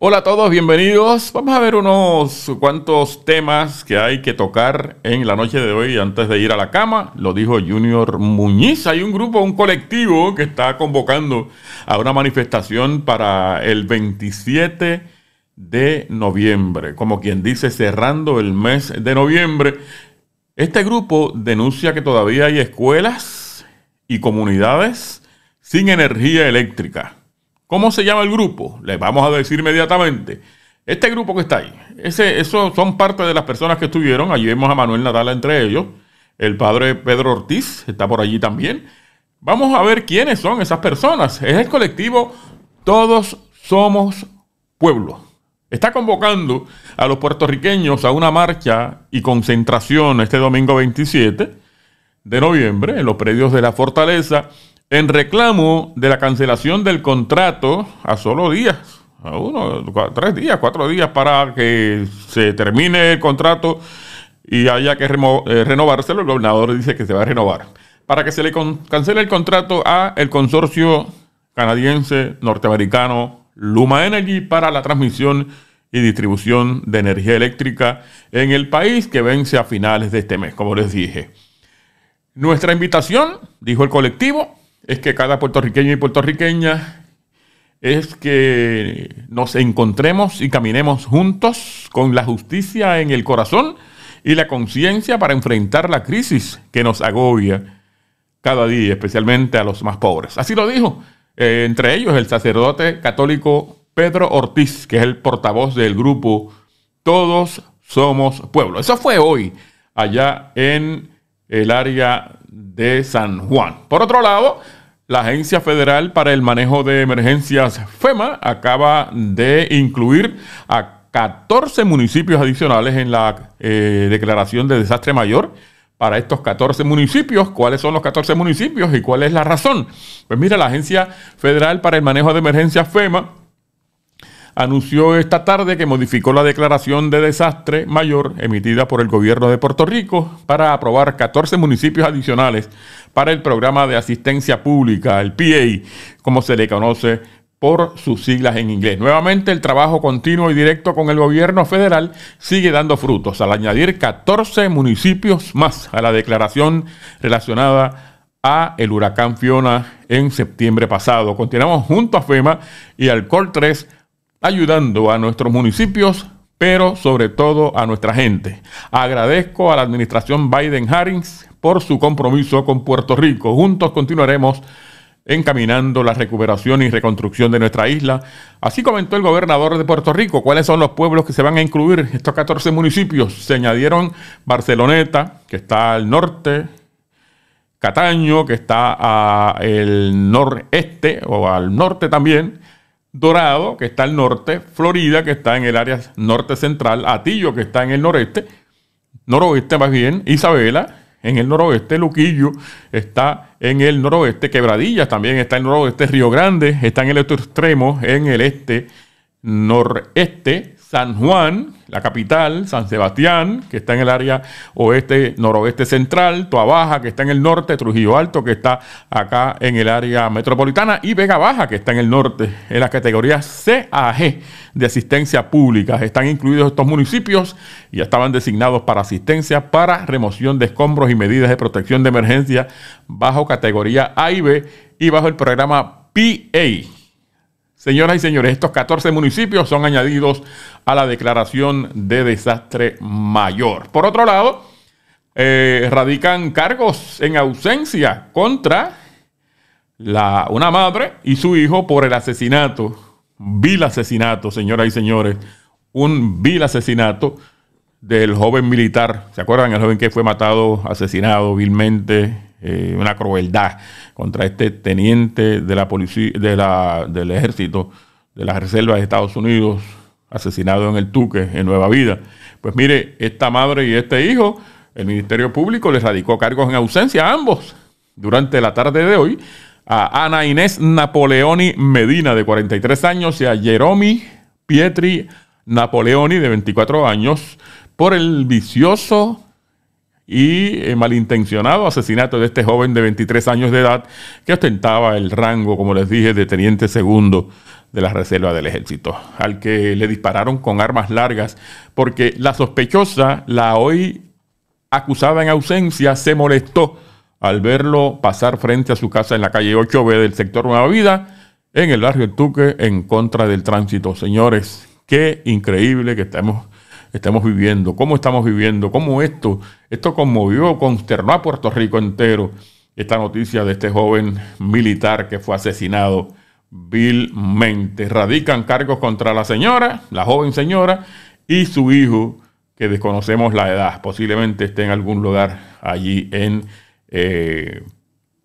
Hola a todos, bienvenidos. Vamos a ver unos cuantos temas que hay que tocar en la noche de hoy antes de ir a la cama. Lo dijo Junior Muñiz. Hay un grupo, un colectivo que está convocando a una manifestación para el 27 de noviembre. Como quien dice, cerrando el mes de noviembre. Este grupo denuncia que todavía hay escuelas y comunidades sin energía eléctrica. ¿Cómo se llama el grupo? Les vamos a decir inmediatamente. Este grupo que está ahí, ese, eso son parte de las personas que estuvieron. Allí vemos a Manuel Nadal entre ellos. El padre Pedro Ortiz está por allí también. Vamos a ver quiénes son esas personas. Es el colectivo Todos Somos Pueblo. Está convocando a los puertorriqueños a una marcha y concentración este domingo 27 de noviembre en los predios de la fortaleza en reclamo de la cancelación del contrato a solo días, a uno, tres días, cuatro días para que se termine el contrato y haya que eh, renovárselo. El gobernador dice que se va a renovar. Para que se le cancele el contrato a el consorcio canadiense norteamericano Luma Energy para la transmisión y distribución de energía eléctrica en el país que vence a finales de este mes, como les dije. Nuestra invitación, dijo el colectivo, es que cada puertorriqueño y puertorriqueña es que nos encontremos y caminemos juntos con la justicia en el corazón y la conciencia para enfrentar la crisis que nos agobia cada día, especialmente a los más pobres. Así lo dijo, eh, entre ellos, el sacerdote católico Pedro Ortiz, que es el portavoz del grupo Todos Somos Pueblo. Eso fue hoy, allá en el área de San Juan. Por otro lado, la Agencia Federal para el Manejo de Emergencias FEMA acaba de incluir a 14 municipios adicionales en la eh, declaración de desastre mayor. Para estos 14 municipios, ¿cuáles son los 14 municipios y cuál es la razón? Pues mira, la Agencia Federal para el Manejo de Emergencias FEMA anunció esta tarde que modificó la declaración de desastre mayor emitida por el gobierno de Puerto Rico para aprobar 14 municipios adicionales para el programa de asistencia pública, el PA, como se le conoce por sus siglas en inglés. Nuevamente, el trabajo continuo y directo con el gobierno federal sigue dando frutos al añadir 14 municipios más a la declaración relacionada a el huracán Fiona en septiembre pasado. Continuamos junto a FEMA y al COL 3 ayudando a nuestros municipios, pero sobre todo a nuestra gente. Agradezco a la administración Biden-Harris por su compromiso con Puerto Rico. Juntos continuaremos encaminando la recuperación y reconstrucción de nuestra isla. Así comentó el gobernador de Puerto Rico cuáles son los pueblos que se van a incluir. Estos 14 municipios se añadieron Barceloneta, que está al norte, Cataño, que está al noreste o al norte también, Dorado, que está al norte, Florida, que está en el área norte central, Atillo, que está en el noreste, noroeste más bien, Isabela, en el noroeste, Luquillo está en el noroeste, Quebradillas también está en el noroeste, Río Grande está en el otro extremo, en el este, noreste, San Juan, la capital, San Sebastián, que está en el área oeste, noroeste central, Toa Baja, que está en el norte, Trujillo Alto, que está acá en el área metropolitana, y Vega Baja, que está en el norte, en las categorías C de asistencia pública. Están incluidos estos municipios y ya estaban designados para asistencia para remoción de escombros y medidas de protección de emergencia bajo categoría A y B y bajo el programa PA Señoras y señores, estos 14 municipios son añadidos a la declaración de desastre mayor. Por otro lado, eh, radican cargos en ausencia contra la, una madre y su hijo por el asesinato, vil asesinato, señoras y señores, un vil asesinato del joven militar. ¿Se acuerdan? El joven que fue matado, asesinado vilmente eh, una crueldad contra este teniente de la policía, de la, del ejército de las reservas de Estados Unidos, asesinado en el Tuque, en Nueva Vida. Pues mire, esta madre y este hijo, el Ministerio Público les radicó cargos en ausencia a ambos durante la tarde de hoy a Ana Inés Napoleoni Medina, de 43 años, y a Jeromi Pietri Napoleoni, de 24 años, por el vicioso y el eh, malintencionado asesinato de este joven de 23 años de edad que ostentaba el rango, como les dije, de teniente segundo de la Reserva del Ejército, al que le dispararon con armas largas, porque la sospechosa, la hoy acusada en ausencia, se molestó al verlo pasar frente a su casa en la calle 8B del sector Nueva Vida, en el barrio El Tuque, en contra del tránsito. Señores, qué increíble que estemos estamos viviendo, cómo estamos viviendo, cómo esto, esto conmovió, consternó a Puerto Rico entero esta noticia de este joven militar que fue asesinado vilmente. Radican cargos contra la señora, la joven señora, y su hijo, que desconocemos la edad. Posiblemente esté en algún lugar allí en, eh,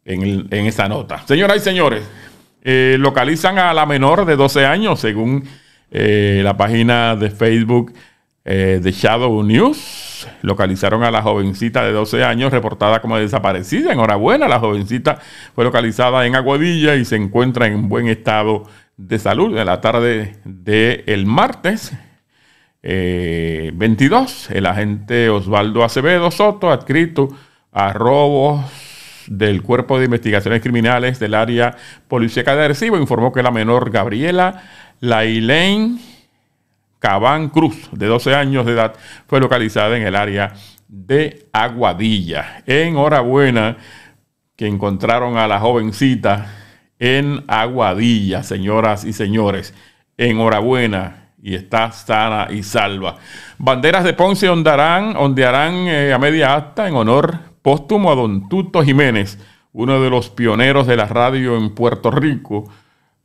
en, esa nota. Señoras y señores, eh, localizan a la menor de 12 años, según eh, la página de Facebook eh, de Shadow News. Localizaron a la jovencita de 12 años reportada como desaparecida. Enhorabuena, la jovencita fue localizada en Aguadilla y se encuentra en buen estado de salud. En la tarde del martes 22, eh, el agente Osvaldo Acevedo Soto, adscrito a robos del Cuerpo de Investigaciones Criminales del área policía de Arecibo, informó que la menor Gabriela Lailaine Cabán Cruz, de 12 años de edad, fue localizada en el área de Aguadilla. Enhorabuena que encontraron a la jovencita en Aguadilla, señoras y señores. Enhorabuena. Y está sana y salva. Banderas de Ponce ondarán, ondearán eh, a media asta en honor póstumo a don Tuto Jiménez, uno de los pioneros de la radio en Puerto Rico.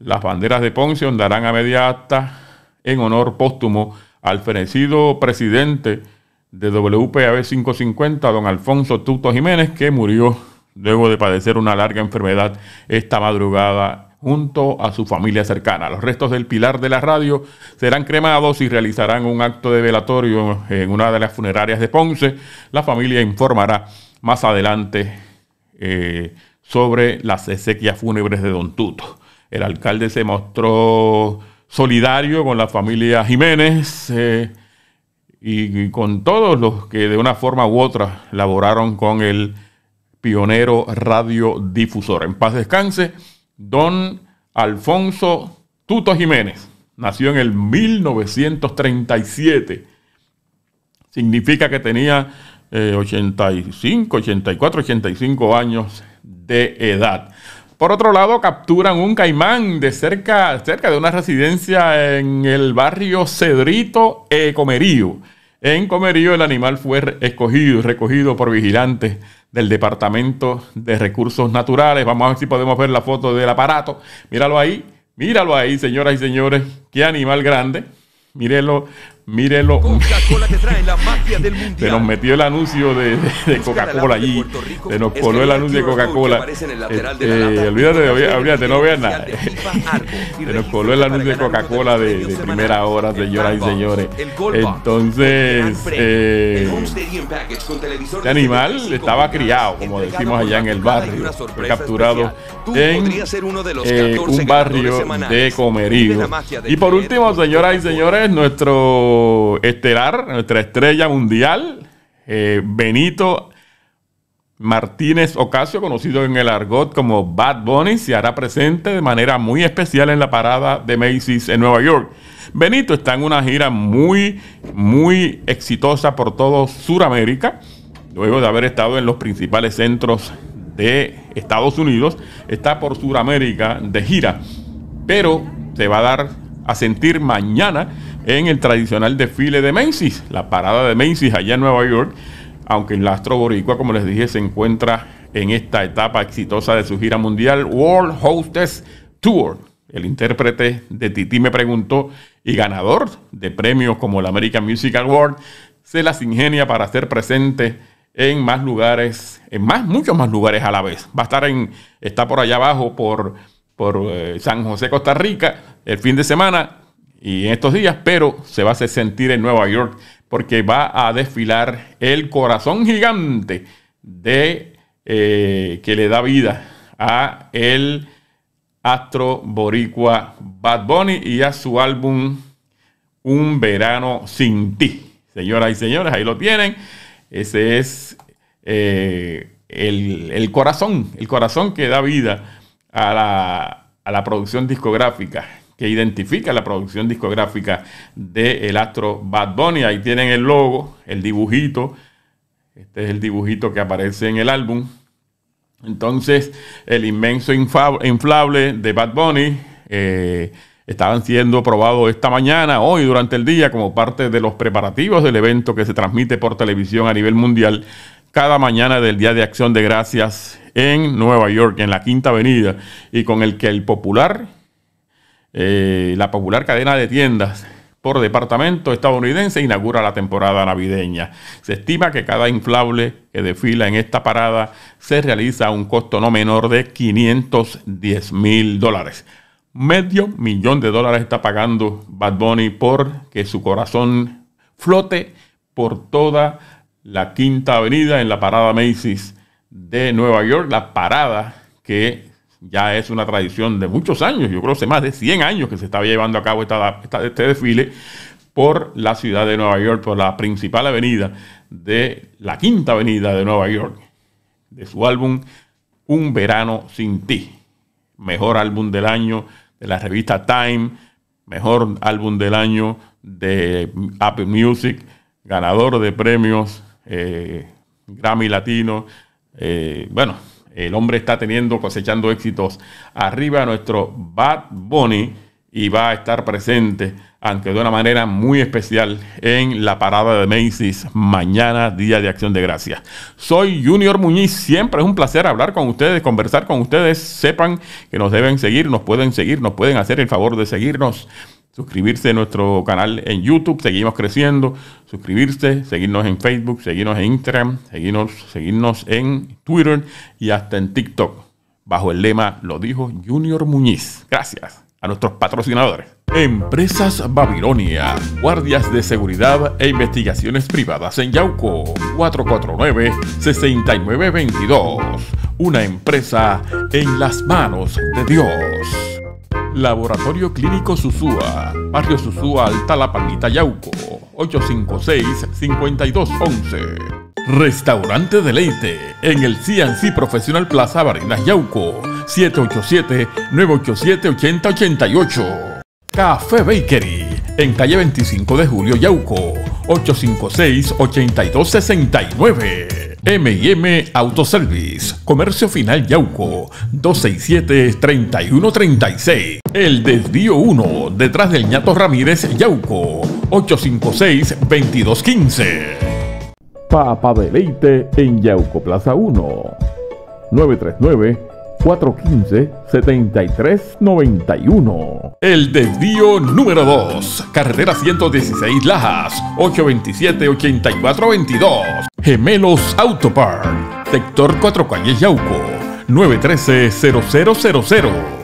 Las banderas de Ponce ondearán a media asta en honor póstumo al fenecido presidente de WPAB 550, don Alfonso Tuto Jiménez, que murió luego de padecer una larga enfermedad esta madrugada junto a su familia cercana. Los restos del pilar de la radio serán cremados y realizarán un acto de velatorio en una de las funerarias de Ponce. La familia informará más adelante eh, sobre las exequias fúnebres de Don Tuto. El alcalde se mostró solidario con la familia Jiménez eh, y, con todos los que de una forma u otra laboraron con el pionero radiodifusor. En paz descanse, don Alfonso Tuto Jiménez. Nació en el 1937. Significa que tenía 85, 84, 85 años de edad. Por otro lado, capturan un caimán de cerca, cerca de una residencia en el barrio Cedrito eh, Comerío. En Comerío el animal fue escogido, y recogido por vigilantes del Departamento de Recursos Naturales. Vamos a ver si podemos ver la foto del aparato. Míralo ahí, míralo ahí, señoras y señores. Qué animal grande. Mírelo Mírenlo Se nos metió el anuncio de, Coca-Cola allí. Se nos coló el anuncio de Coca-Cola. olvídate, no vean nada. Se nos coló el anuncio de Coca-Cola de, primera hora, señoras y señores. Entonces, eh, este animal estaba criado, como decimos allá en el barrio. Fue capturado en eh, un barrio de comerido. Y por último, señoras y señores, nuestro Esperar estelar, nuestra estrella mundial, eh, Benito Martínez Ocasio, conocido en el argot como Bad Bunny, se hará presente de manera muy especial en la parada de Macy's en Nueva York. Benito está en una gira muy, muy exitosa por todo Sudamérica, luego de haber estado en los principales centros de Estados Unidos, está por Sudamérica de gira, pero se va a dar a sentir mañana en el tradicional desfile de Macy's, la parada de Macy's allá en Nueva York, aunque el astro boricua, como les dije, se encuentra en esta etapa exitosa de su gira mundial, World Hostess Tour. El intérprete de Titi me preguntó, y ganador de premios como el American Music Award, se las ingenia para ser presente en más lugares, en más, muchos más lugares a la vez. Va a estar en, está por allá abajo, por, por eh, San José, Costa Rica, el fin de semana, y en estos días, pero se va a hacer sentir en Nueva York porque va a desfilar el corazón gigante de eh, que le da vida a el astro boricua Bad Bunny y a su álbum Un verano sin ti. Señoras y señores, ahí lo tienen. Ese es eh, el, el, corazón, el corazón que da vida a la, a la producción discográfica que identifica la producción discográfica de astro Bad Bunny. Ahí tienen el logo, el dibujito. Este es el dibujito que aparece en el álbum. Entonces, el inmenso inflable de Bad Bunny estaba eh, estaban siendo probado esta mañana, hoy, durante el día, como parte de los preparativos del evento que se transmite por televisión a nivel mundial cada mañana del Día de Acción de Gracias en Nueva York, en la Quinta Avenida, y con el que el popular eh, la popular cadena de tiendas por departamento estadounidense inaugura la temporada navideña. Se estima que cada inflable que desfila en esta parada se realiza a un costo no menor de 510 mil dólares. Medio millón de dólares está pagando Bad Bunny por que su corazón flote por toda la Quinta Avenida en la parada Macy's de Nueva York, la parada que ya es una tradición de muchos años, yo creo que más de 100 años que se estaba llevando a cabo esta, este desfile por la ciudad de Nueva York, por la principal avenida de la Quinta Avenida de Nueva York, de su álbum Un verano sin ti, mejor álbum del año de la revista Time, mejor álbum del año de Apple Music, ganador de premios eh, Grammy Latino, eh, bueno, el hombre está teniendo, cosechando éxitos. Arriba nuestro Bad Bunny y va a estar presente, aunque de una manera muy especial, en la parada de Macy's mañana, Día de Acción de Gracias. Soy Junior Muñiz, siempre es un placer hablar con ustedes, conversar con ustedes. Sepan que nos deben seguir, nos pueden seguir, nos pueden hacer el favor de seguirnos suscribirse a nuestro canal en YouTube, seguimos creciendo, suscribirse, seguirnos en Facebook, seguirnos en Instagram, seguirnos, en Twitter y hasta en TikTok, bajo el lema Lo dijo Junior Muñiz. Gracias a nuestros patrocinadores. Empresas Babilonia, guardias de seguridad e investigaciones privadas en Yauco, 449-6922. Una empresa en las manos de Dios. Laboratorio Clínico Susúa, Barrio Susúa, Alta La Palmita, Yauco, 856-5211. Restaurante Deleite, en el CNC Profesional Plaza Barinas, Yauco, 787-987-8088. Café Bakery, en calle 25 de Julio, Yauco, 856-8269. MM Autoservice, Comercio Final Yauco, 267-3136. El Desvío 1, detrás del ñato Ramírez Yauco, 856-2215. Papa Deleite en Yauco Plaza 1, 939 415-7391. El desvío número 2, Carrera 116 Lajas, 827-8422. Gemelos Autopark, sector 4 Calles Yauco, 913-0000.